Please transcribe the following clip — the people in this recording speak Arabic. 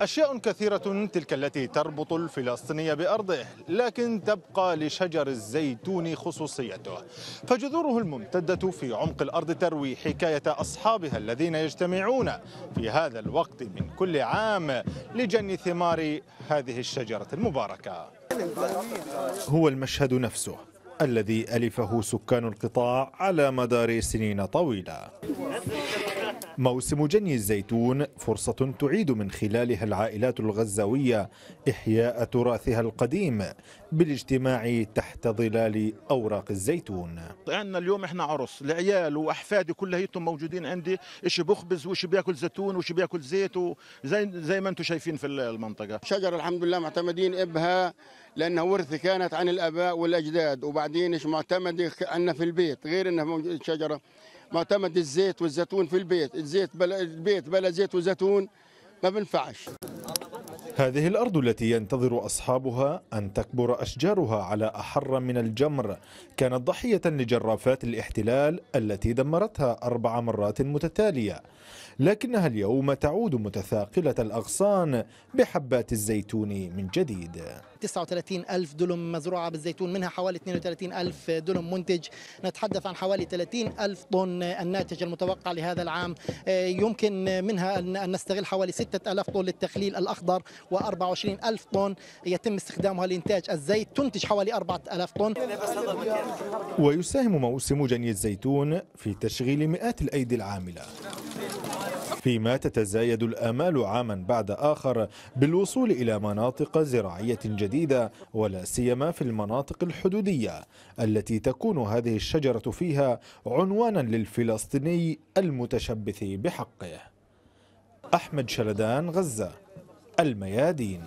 أشياء كثيرة تلك التي تربط الفلسطيني بأرضه لكن تبقى لشجر الزيتون خصوصيته فجذوره الممتدة في عمق الأرض تروي حكاية أصحابها الذين يجتمعون في هذا الوقت من كل عام لجني ثمار هذه الشجرة المباركة هو المشهد نفسه الذي ألفه سكان القطاع على مدار سنين طويلة موسم جني الزيتون فرصة تعيد من خلالها العائلات الغزاوية إحياء تراثها القديم بالاجتماع تحت ظلال أوراق الزيتون عندنا اليوم احنا عرس العيال وأحفادي كلهم موجودين عندي إيش بخبز وإيش بياكل زيتون وإيش بياكل زيت وزي زي ما أنتم شايفين في المنطقة شجرة الحمد لله معتمدين إبها لأنها ورث كانت عن الآباء والأجداد وبعدين إيش معتمد عندنا في البيت غير أنها شجرة معتمد الزيت والزيتون في البيت الزيت بلا البيت بلا زيت وزيتون ما بنفعش هذه الأرض التي ينتظر أصحابها أن تكبر أشجارها على أحر من الجمر كانت ضحية لجرافات الاحتلال التي دمرتها أربع مرات متتالية لكنها اليوم تعود متثاقلة الأغصان بحبات الزيتون من جديد 39 ألف دلم مزروعة بالزيتون منها حوالي 32 ألف دلم منتج نتحدث عن حوالي 30 ألف طن الناتج المتوقع لهذا العام آه، يمكن منها أن نستغل حوالي 6 ألف طن للتخليل الأخضر و24 ألف طن يتم استخدامها لإنتاج الزيت تنتج حوالي 4000 طن ويساهم موسم جني الزيتون في تشغيل مئات الأيدي العاملة فيما تتزايد الآمال عاما بعد آخر بالوصول إلى مناطق زراعية جديدة ولا سيما في المناطق الحدودية التي تكون هذه الشجرة فيها عنوانا للفلسطيني المتشبث بحقه أحمد شلدان غزة الميادين